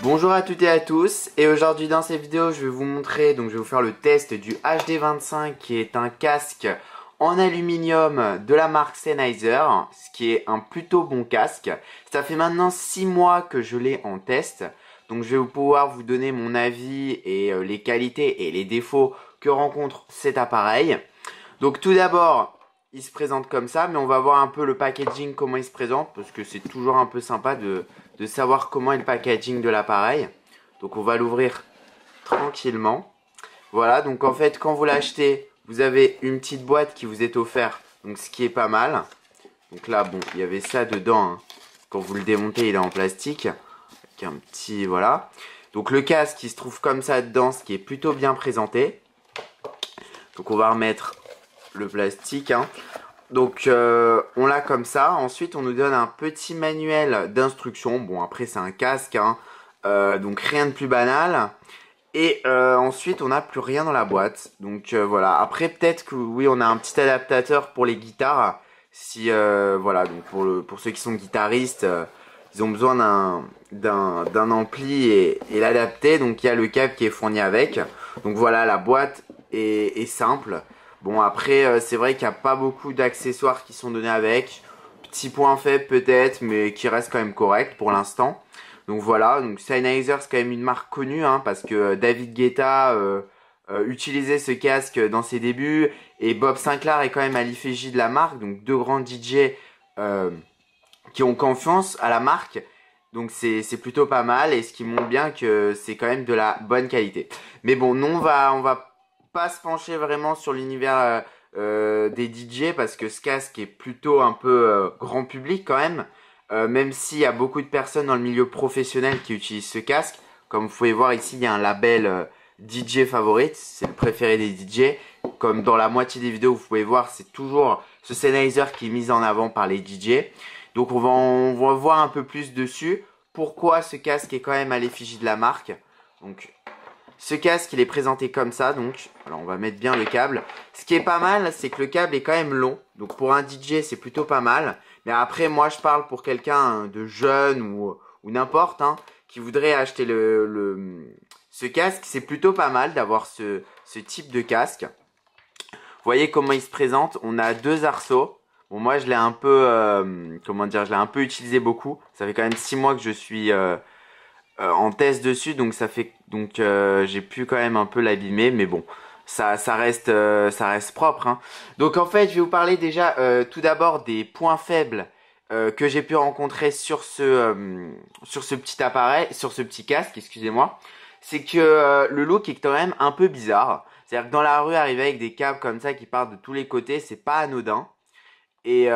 Bonjour à toutes et à tous et aujourd'hui dans cette vidéo je vais vous montrer, donc je vais vous faire le test du HD25 qui est un casque en aluminium de la marque Sennheiser, ce qui est un plutôt bon casque. Ça fait maintenant 6 mois que je l'ai en test, donc je vais pouvoir vous donner mon avis et euh, les qualités et les défauts que rencontre cet appareil. Donc tout d'abord, il se présente comme ça, mais on va voir un peu le packaging, comment il se présente, parce que c'est toujours un peu sympa de de savoir comment est le packaging de l'appareil. Donc on va l'ouvrir tranquillement. Voilà, donc en fait quand vous l'achetez, vous avez une petite boîte qui vous est offerte, donc ce qui est pas mal. Donc là, bon, il y avait ça dedans. Hein. Quand vous le démontez, il est en plastique. Avec un petit, voilà. Donc le casque qui se trouve comme ça dedans, ce qui est plutôt bien présenté. Donc on va remettre le plastique. Hein. Donc euh, on l'a comme ça. Ensuite on nous donne un petit manuel d'instruction. Bon après c'est un casque, hein. Euh, donc rien de plus banal. Et euh, ensuite on n'a plus rien dans la boîte. Donc voilà. Après peut-être que oui on a un petit adaptateur pour les guitares. Si voilà donc pour, ceux qui sont guitaristes, ils ont besoin d'un d'un ampli et, l'adapter. Donc il y a le câble qui est fourni avec. Donc voilà la boîte est simple. Bon, après, euh, c'est vrai qu'il n'y a pas beaucoup d'accessoires qui sont donnés avec. Petit point faible peut-être, mais qui reste quand même correct pour l'instant. Donc voilà, donc Sennheiser c'est quand même une marque connue, hein, parce que euh, David Guetta euh, utilisait ce casque dans ses débuts, et Bob Sinclair est quand même à l'effigie de la marque, donc deux grands DJ qui ont confiance à la marque. Donc c'est plutôt pas mal, et ce qui montre bien que c'est quand même de la bonne qualité. Mais bon, nous on va, on va pas se pencher vraiment sur l'univers euh, euh, des DJ parce que ce casque est plutôt un peu euh, grand public quand même. même s'il y a beaucoup de personnes dans le milieu professionnel qui utilisent ce casque. Comme vous pouvez voir ici, il y a un label DJ favorite, c'est le préféré des DJ. Comme dans la moitié des vidéos, vous pouvez voir, c'est toujours ce Sennheiser qui est mis en avant par les DJ. Donc on va, on va voir un peu plus dessus. Pourquoi ce casque est quand même à l'effigie de la marque. Donc ce casque, il est présenté comme ça, donc on va mettre bien le câble. Ce qui est pas mal, c'est que le câble est quand même long. Donc pour un DJ, c'est plutôt pas mal. Mais après, moi, je parle pour quelqu'un de jeune ou, n'importe, hein, qui voudrait acheter le, ce casque. C'est plutôt pas mal d'avoir ce, type de casque. Vous voyez comment il se présente. On a deux arceaux. Bon, moi, je l'ai un peu, euh, comment dire, je l'ai un peu utilisé beaucoup. Ça fait quand même 6 mois que je suis euh, euh, en test dessus, donc ça fait donc euh, j'ai pu quand même un peu l'abîmer, mais bon, ça, reste, euh, ça reste propre. Hein. Donc en fait, je vais vous parler déjà euh, tout d'abord des points faibles que j'ai pu rencontrer sur ce, petit appareil, sur ce petit casque, excusez-moi. C'est que le look est quand même un peu bizarre. C'est-à-dire que dans la rue, arriver avec des câbles comme ça qui partent de tous les côtés, c'est pas anodin. Et,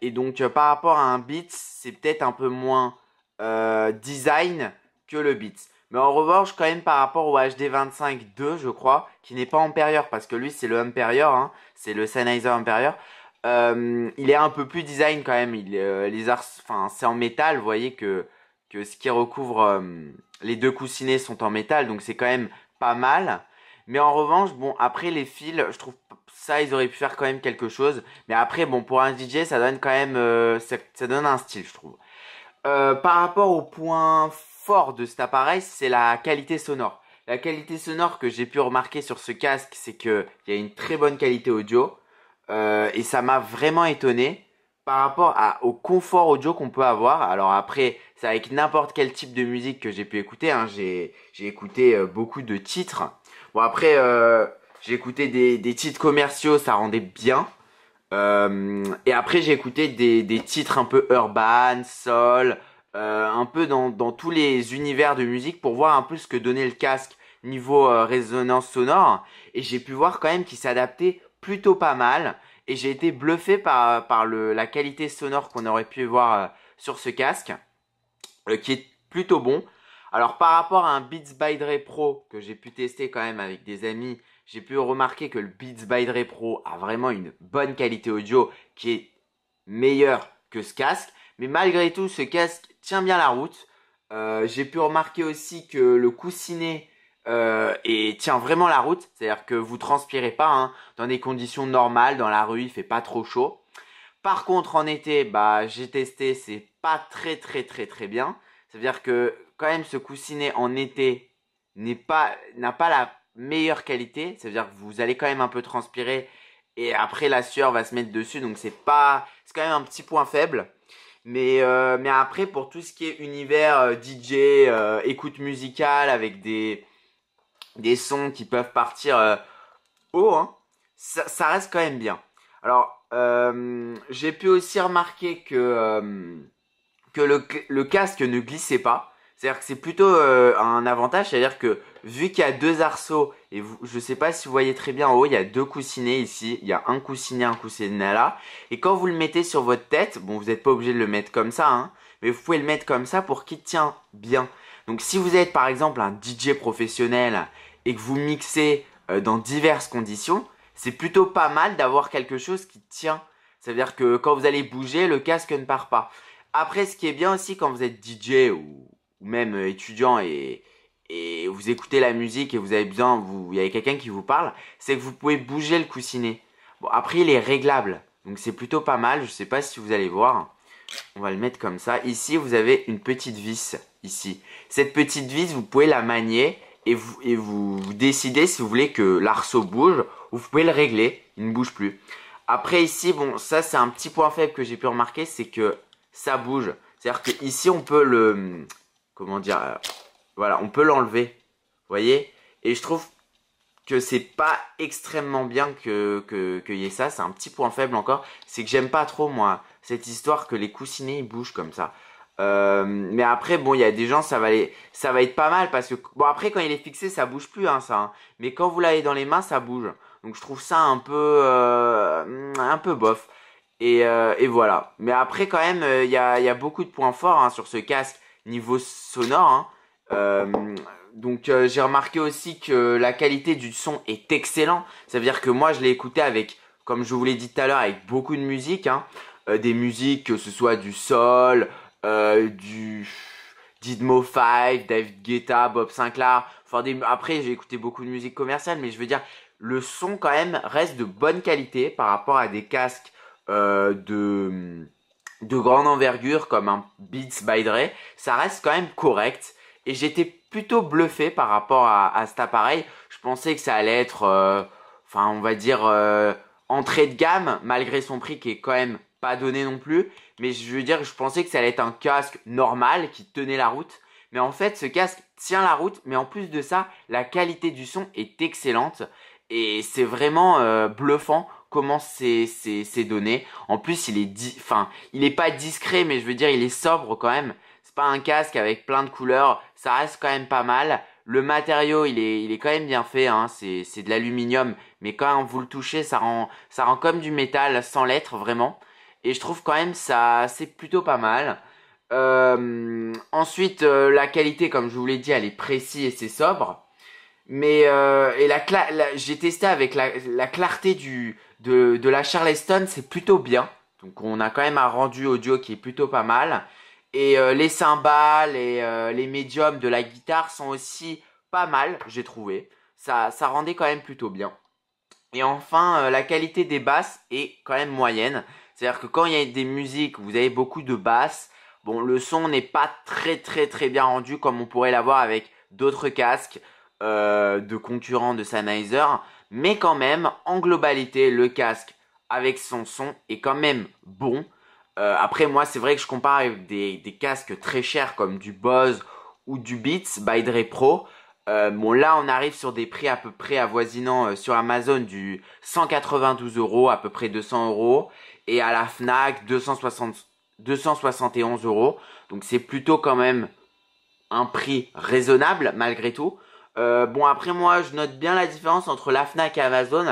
et donc par rapport à un Beats, c'est peut-être un peu moins design que le Beats. Mais en revanche, quand même par rapport au HD25 2, je crois, qui n'est pas Imperior, parce que lui c'est le Imperior, hein, c'est le Sennheiser Imperior, euh, il est un peu plus design quand même. Il, euh, les enfin, c'est en métal, vous voyez que, que ce qui recouvre euh, les deux coussinets sont en métal, donc c'est quand même pas mal. Mais en revanche, bon, après les fils, je trouve ça, ils auraient pu faire quand même quelque chose. Mais après, bon, pour un DJ, ça donne quand même, euh, ça donne un style, je trouve. Euh, par rapport au point fort de cet appareil, c'est la qualité sonore. La qualité sonore que j'ai pu remarquer sur ce casque, c'est qu'il y a une très bonne qualité audio. Euh, et ça m'a vraiment étonné par rapport au confort audio qu'on peut avoir. Alors après, c'est avec n'importe quel type de musique que j'ai pu écouter. Hein. J'ai, écouté euh, beaucoup de titres. Bon après, j'ai écouté des, des titres commerciaux, ça rendait bien. Euh, et après, j'ai écouté des, titres un peu urban, sol, euh, un peu dans, dans, tous les univers de musique pour voir un peu ce que donnait le casque niveau euh, résonance sonore. Et j'ai pu voir quand même qu'il s'adaptait plutôt pas mal. Et j'ai été bluffé par, par le, la qualité sonore qu'on aurait pu voir sur ce casque, qui est plutôt bon. Alors par rapport à un Beats by Dre Pro que j'ai pu tester quand même avec des amis, j'ai pu remarquer que le Beats by Dre Pro a vraiment une bonne qualité audio qui est meilleure que ce casque. Mais malgré tout, ce casque tient bien la route. Euh, j'ai pu remarquer aussi que le coussinet et euh, tient vraiment la route. C'est-à-dire que vous transpirez pas hein, dans des conditions normales, dans la rue, il fait pas trop chaud. Par contre, en été, bah, j'ai testé, c'est pas très très très très bien. C'est-à-dire que quand même, ce coussinet en été n'est pas n'a pas la meilleure qualité. Ça veut dire que vous allez quand même un peu transpirer et après la sueur va se mettre dessus. Donc c'est pas, c'est quand même un petit point faible. Mais, euh, mais après pour tout ce qui est univers euh, DJ, euh, écoute musicale avec des des sons qui peuvent partir haut, hein, ça, reste quand même bien. Alors j'ai pu aussi remarquer que que le casque ne glissait pas. C'est-à-dire que c'est plutôt euh, un avantage, c'est-à-dire que vu qu'il y a deux arceaux, et vous, je sais pas si vous voyez très bien en haut, il y a deux coussinets ici, il y a un coussinet, un coussinet là, et quand vous le mettez sur votre tête, bon vous n'êtes pas obligé de le mettre comme ça, hein, mais vous pouvez le mettre comme ça pour qu'il tient bien. Donc si vous êtes par exemple un DJ professionnel et que vous mixez euh, dans diverses conditions, c'est plutôt pas mal d'avoir quelque chose qui tient. cest à dire que quand vous allez bouger, le casque ne part pas. Après, ce qui est bien aussi quand vous êtes DJ ou, ou même euh, étudiant et, et vous écoutez la musique et vous avez besoin, vous, il y a quelqu'un qui vous parle, c'est que vous pouvez bouger le coussinet. Bon, après, il est réglable. Donc, c'est plutôt pas mal. Je sais pas si vous allez voir. On va le mettre comme ça. Ici, vous avez une petite vis. Ici. Cette petite vis, vous pouvez la manier et vous, et vous, décidez si vous voulez que l'arceau bouge ou vous pouvez le régler. Il ne bouge plus. Après, ici, bon, ça, c'est un petit point faible que j'ai pu remarquer, c'est que ça bouge. C'est-à-dire qu'ici, ici, on peut le, comment dire, euh, voilà, on peut l'enlever, vous voyez Et je trouve que c'est pas extrêmement bien que que y ait ça, c'est un petit point faible encore, c'est que j'aime pas trop, moi, cette histoire que les coussinets, ils bougent comme ça. Euh, mais après, bon, il y a des gens, ça va, ça va être pas mal parce que, bon, après, quand il est fixé, ça bouge plus, hein, ça. Hein. Mais quand vous l'avez dans les mains, ça bouge. Donc, je trouve ça un peu, euh, un peu bof. Et, voilà. Mais après, quand même, il y a, beaucoup de points forts hein, sur ce casque niveau sonore. Hein. Euh, donc euh, j'ai remarqué aussi que la qualité du son est excellente. Ça veut dire que moi je l'ai écouté avec, comme je vous l'ai dit tout à l'heure, avec beaucoup de musique. Hein. Euh, des musiques que ce soit du sol, du Didmo 5, David Guetta, Bob Sinclair. Après j'ai écouté beaucoup de musique commerciale, mais je veux dire, le son quand même reste de bonne qualité par rapport à des casques de de grande envergure comme un Beats by Dre, ça reste quand même correct. Et j'étais plutôt bluffé par rapport à, cet appareil. Je pensais que ça allait être, euh, enfin on va dire, euh, entrée de gamme, malgré son prix qui est quand même pas donné non plus. Mais je veux dire, je pensais que ça allait être un casque normal qui tenait la route. Mais en fait, ce casque tient la route. Mais en plus de ça, la qualité du son est excellente. Et c'est vraiment euh, bluffant comment c'est c'est donné. En plus, il est di enfin, il est pas discret mais je veux dire il est sobre quand même. C'est pas un casque avec plein de couleurs, ça reste quand même pas mal. Le matériau, il est il est quand même bien fait hein, c'est c'est de l'aluminium mais quand vous le touchez, ça rend ça rend comme du métal sans l'être vraiment. Et je trouve quand même ça c'est plutôt pas mal. Euh, ensuite, euh, la qualité, comme je vous l'ai dit, elle est précise et c'est sobre. Mais euh, et la, la j'ai testé avec la, la clarté du de, de la Charleston, c'est plutôt bien. Donc on a quand même un rendu audio qui est plutôt pas mal. Et euh, les cymbales et euh, les médiums de la guitare sont aussi pas mal, j'ai trouvé. Ça, ça rendait quand même plutôt bien. Et enfin, euh, la qualité des basses est quand même moyenne. C'est-à-dire que quand il y a des musiques, vous avez beaucoup de basses. Bon, le son n'est pas très très très bien rendu comme on pourrait l'avoir avec d'autres casques. Euh, de concurrents de Sennheiser, mais quand même, en globalité, le casque avec son son est quand même bon. Euh, après, moi, c'est vrai que je compare avec des, casques très chers comme du Bose ou du Beats by Dre Pro. Euh, bon, là, on arrive sur des prix à peu près avoisinant sur Amazon du 192 euros, à peu près 200 euros, et à la Fnac 271 euros. Donc, c'est plutôt quand même un prix raisonnable malgré tout. Euh, bon, après moi, je note bien la différence entre la FNAC et Amazon.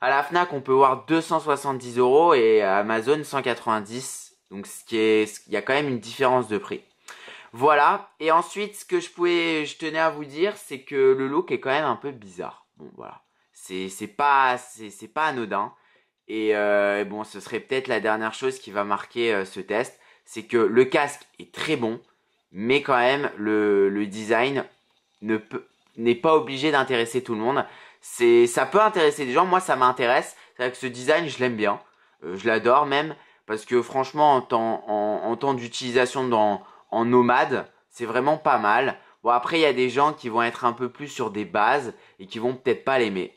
À la FNAC, on peut voir 270 euros et à Amazon 190. Donc, ce qui est, il y a quand même une différence de prix. Voilà. Et ensuite, ce que je pouvais, je tenais à vous dire, c'est que le look est quand même un peu bizarre. Bon, voilà. C'est, pas, c'est, pas anodin. Euh, et, bon, ce serait peut-être la dernière chose qui va marquer euh, ce test, c'est que le casque est très bon, mais quand même le, le design ne peut, n'est pas obligé d'intéresser tout le monde. C'est, ça peut intéresser des gens. Moi, ça m'intéresse. C'est vrai que ce design, je l'aime bien. Euh, je l'adore même parce que franchement, en temps, en, temps d'utilisation dans, en nomade, c'est vraiment pas mal. Bon, après, il y a des gens qui vont être un peu plus sur des bases et qui vont peut-être pas l'aimer.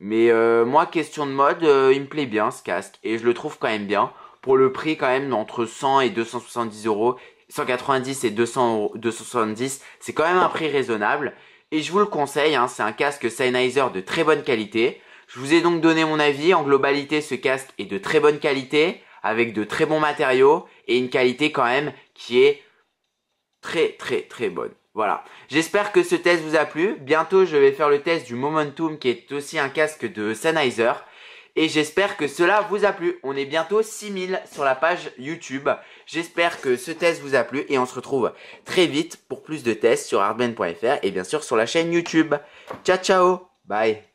Mais euh, moi, question de mode, euh, il me plaît bien ce casque et je le trouve quand même bien. Pour le prix, quand même, entre 100 et 270 euros, 190 et 200 270, c'est quand même un prix raisonnable et je vous le conseille, hein, c'est un casque Sennheiser de très bonne qualité. Je vous ai donc donné mon avis, en globalité ce casque est de très bonne qualité, avec de très bons matériaux et une qualité quand même qui est très très très bonne. Voilà, j'espère que ce test vous a plu. Bientôt je vais faire le test du Momentum qui est aussi un casque de Sennheiser. Et j'espère que cela vous a plu. On est bientôt 6000 sur la page YouTube. J'espère que ce test vous a plu et on se retrouve très vite pour plus de tests sur hardman.fr et bien sûr sur la chaîne YouTube. Ciao ciao, bye